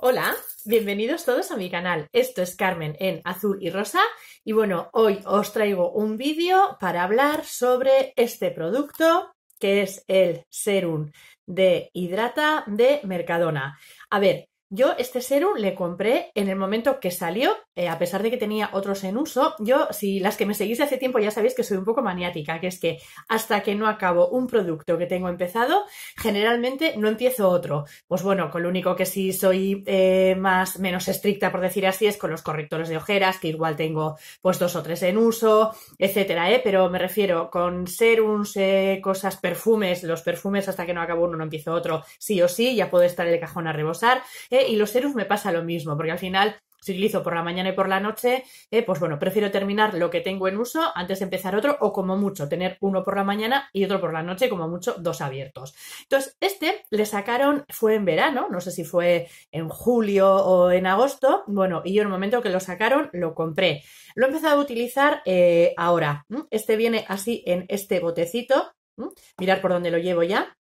Hola, bienvenidos todos a mi canal. Esto es Carmen en azul y rosa y bueno, hoy os traigo un vídeo para hablar sobre este producto que es el serum de hidrata de Mercadona. A ver, yo este serum le compré en el momento que salió, eh, a pesar de que tenía otros en uso. Yo, si las que me seguís de hace tiempo ya sabéis que soy un poco maniática, que es que hasta que no acabo un producto que tengo empezado, generalmente no empiezo otro. Pues bueno, con lo único que sí soy eh, más menos estricta, por decir así, es con los correctores de ojeras, que igual tengo pues dos o tres en uso, etcétera, ¿eh? Pero me refiero con serums, eh, cosas, perfumes, los perfumes hasta que no acabo uno no empiezo otro, sí o sí, ya puedo estar en el cajón a rebosar. Y los Serus me pasa lo mismo, porque al final, si utilizo por la mañana y por la noche, eh, pues bueno, prefiero terminar lo que tengo en uso antes de empezar otro, o como mucho, tener uno por la mañana y otro por la noche, como mucho, dos abiertos. Entonces, este le sacaron, fue en verano, no sé si fue en julio o en agosto, bueno, y yo en el momento que lo sacaron, lo compré. Lo he empezado a utilizar eh, ahora. Este viene así en este botecito. Mirar por dónde lo llevo ya.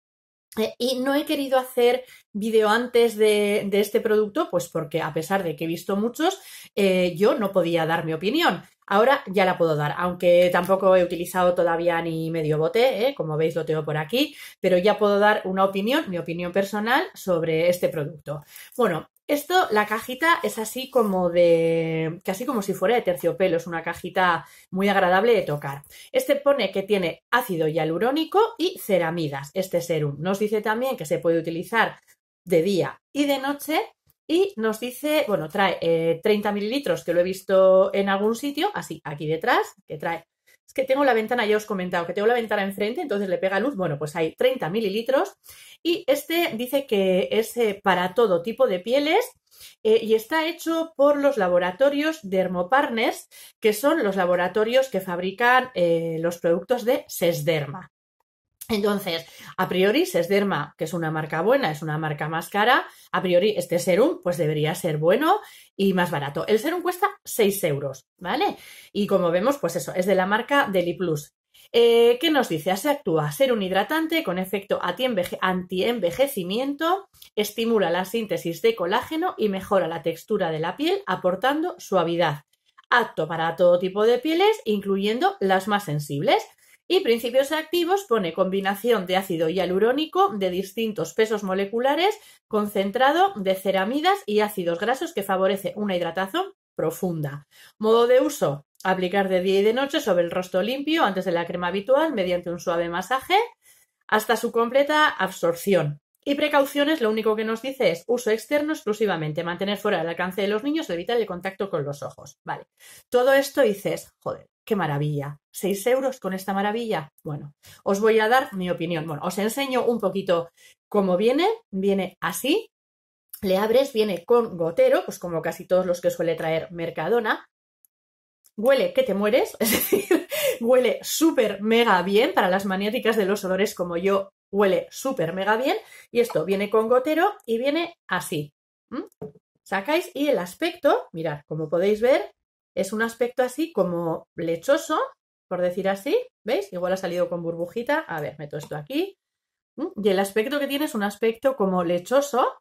Eh, y no he querido hacer vídeo antes de, este producto, pues porque a pesar de que he visto muchos, eh, yo no podía dar mi opinión. Ahora ya la puedo dar, aunque tampoco he utilizado todavía ni medio bote, eh, como veis lo tengo por aquí, pero ya puedo dar una opinión, mi opinión personal sobre este producto. Bueno, esto, la cajita es así como de, casi como si fuera de terciopelo, es una cajita muy agradable de tocar. Este pone que tiene ácido hialurónico y ceramidas, este serum. Nos dice también que se puede utilizar de día y de noche y nos dice, bueno, trae 30 eh, mililitros, que lo he visto en algún sitio, así, aquí detrás, que trae que tengo la ventana, ya os he comentado, que tengo la ventana enfrente, entonces le pega luz, bueno, pues hay 30 mililitros. Y este dice que es eh, para todo tipo de pieles eh, y está hecho por los laboratorios Dermopartners, que son los laboratorios que fabrican eh, los productos de Sesderma. Entonces, a priori, Sesderma, que es una marca buena, es una marca más cara, a priori este serum pues debería ser bueno y más barato. El serum cuesta 6 euros, ¿vale? Y como vemos, pues eso, es de la marca Deli Plus. Eh, ¿Qué nos dice? Se actúa ser un hidratante con efecto anti-envejecimiento, estimula la síntesis de colágeno y mejora la textura de la piel, aportando suavidad. Apto para todo tipo de pieles, incluyendo las más sensibles. Y principios activos pone combinación de ácido hialurónico de distintos pesos moleculares, concentrado de ceramidas y ácidos grasos que favorece una hidratación profunda. Modo de uso, aplicar de día y de noche sobre el rostro limpio antes de la crema habitual mediante un suave masaje hasta su completa absorción. Y precauciones, lo único que nos dice es uso externo exclusivamente, mantener fuera del alcance de los niños, evitar el contacto con los ojos. Vale. Todo esto dices, joder, qué maravilla. ¿Seis euros con esta maravilla? Bueno, os voy a dar mi opinión. Bueno, os enseño un poquito cómo viene. Viene así. Le abres, viene con gotero, pues como casi todos los que suele traer Mercadona. Huele que te mueres, huele súper mega bien para las maniáticas de los olores como yo. Huele súper mega bien. Y esto viene con gotero y viene así. ¿Mm? Sacáis y el aspecto, mirad, como podéis ver, es un aspecto así como lechoso, por decir así. ¿Veis? Igual ha salido con burbujita. A ver, meto esto aquí. Mm, y el aspecto que tiene es un aspecto como lechoso.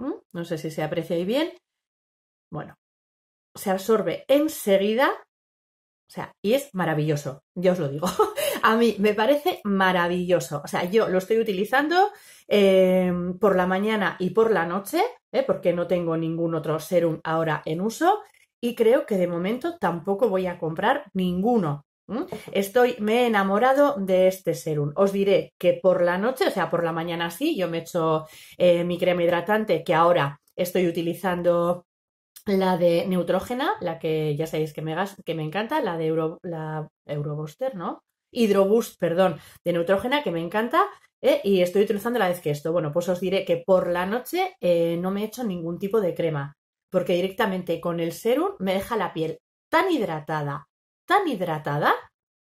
Mm, no sé si se aprecia ahí bien. Bueno, se absorbe enseguida o sea, y es maravilloso, ya os lo digo. A mí me parece maravilloso. O sea, yo lo estoy utilizando eh, por la mañana y por la noche, eh, porque no tengo ningún otro serum ahora en uso y creo que de momento tampoco voy a comprar ninguno. Estoy, me he enamorado de este serum. Os diré que por la noche, o sea, por la mañana sí, yo me echo eh, mi crema hidratante que ahora estoy utilizando la de Neutrógena, la que ya sabéis que me, que me encanta, la de Euro, la Eurobuster, ¿no? Hidroboost, perdón, de Neutrógena, que me encanta, ¿eh? y estoy utilizando la vez que esto. Bueno, pues os diré que por la noche eh, no me he hecho ningún tipo de crema, porque directamente con el serum me deja la piel tan hidratada, tan hidratada,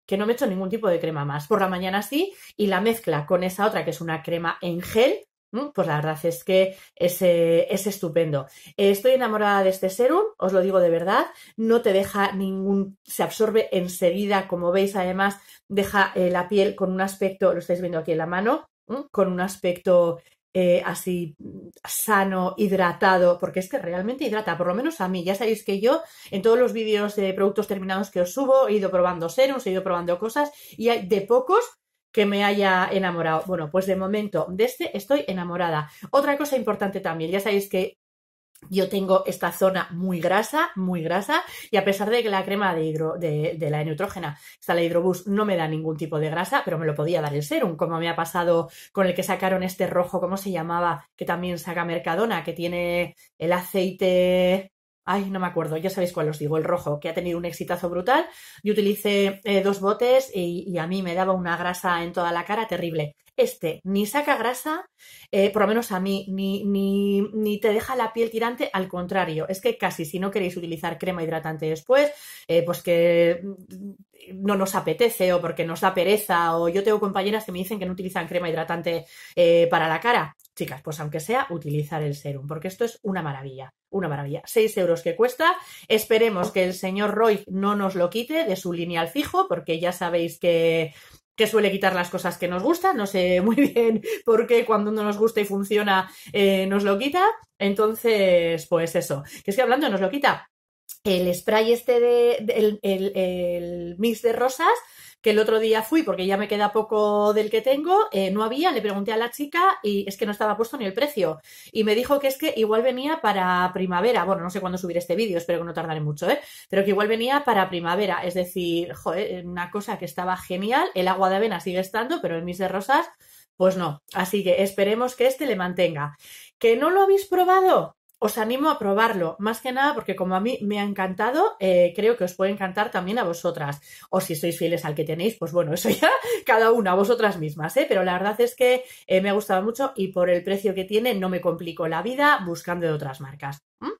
que no me he hecho ningún tipo de crema más. Por la mañana sí, y la mezcla con esa otra que es una crema en gel, Mm, pues la verdad es que es, estupendo. estoy enamorada de este serum, os lo digo de verdad, no te deja ningún, se absorbe enseguida, como veis además deja eh, la piel con un aspecto, lo estáis viendo aquí en la mano, mm, con un aspecto eh, así mm, sano, hidratado, porque es que realmente hidrata, por lo menos a mí, ya sabéis que yo en todos los vídeos de productos terminados que os subo he ido probando serums, he ido probando cosas y hay de pocos que me haya enamorado. Bueno, pues de momento de este estoy enamorada. Otra cosa importante también, ya sabéis que yo tengo esta zona muy grasa, muy grasa, y a pesar de que la crema de, de, la neutrógena, está la hidrobus, no me da ningún tipo de grasa, pero me lo podía dar el serum, como me ha pasado con el que sacaron este rojo, ¿cómo se llamaba? Que también saca Mercadona, que tiene el aceite ay, no me acuerdo, ya sabéis cuál os digo, el rojo, que ha tenido un exitazo brutal. Yo utilicé eh, dos botes y, a mí me daba una grasa en toda la cara terrible. Este ni saca grasa, eh, por lo menos a mí, ni, ni, te deja la piel tirante, al contrario, es que casi si no queréis utilizar crema hidratante después, eh, pues que mm, no nos apetece o porque nos da pereza o yo tengo compañeras que me dicen que no utilizan crema hidratante para la cara chicas, pues aunque sea utilizar el serum, porque esto es una maravilla, una maravilla. 6 euros que cuesta, esperemos que el señor Roy no nos lo quite de su lineal fijo, porque ya sabéis que suele quitar las cosas que nos gustan, no sé muy bien por qué cuando no nos gusta y funciona eh, nos lo quita, entonces pues eso, que es que hablando nos lo quita, el spray este de, el, el, el mix de rosas, que el otro día fui porque ya me queda poco del que tengo, eh, no había, le pregunté a la chica y es que no estaba puesto ni el precio. Y me dijo que es que igual venía para primavera, bueno, no sé cuándo subiré este vídeo, espero que no tardaré mucho, ¿eh? pero que igual venía para primavera, es decir, eh, una cosa que estaba genial, el agua de avena sigue estando, pero el mis de rosas, pues no. Así que esperemos que este le mantenga. ¿Que no lo habéis probado? os animo a probarlo, más que nada porque como a mí me ha encantado, eh, creo que os puede encantar también a vosotras. O si sois fieles al que tenéis, pues bueno, eso ya cada una, vosotras mismas, ¿eh? Pero la verdad es que eh, me ha gustado mucho y por el precio que tiene no me complico la vida buscando de otras marcas. ¿Mm?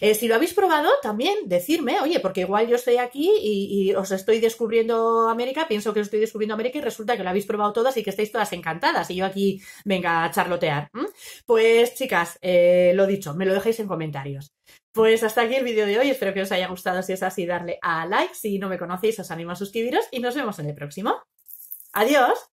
Eh, si lo habéis probado, también decirme, oye, porque igual yo estoy aquí y, os estoy descubriendo América, pienso que os estoy descubriendo América y resulta que lo habéis probado todas y que estáis todas encantadas y yo aquí venga a charlotear. ¿Mm? Pues chicas, eh, lo dicho, me lo dejéis en comentarios. Pues hasta aquí el vídeo de hoy, espero que os haya gustado, si es así darle a like, si no me conocéis os animo a suscribiros y nos vemos en el próximo. Adiós.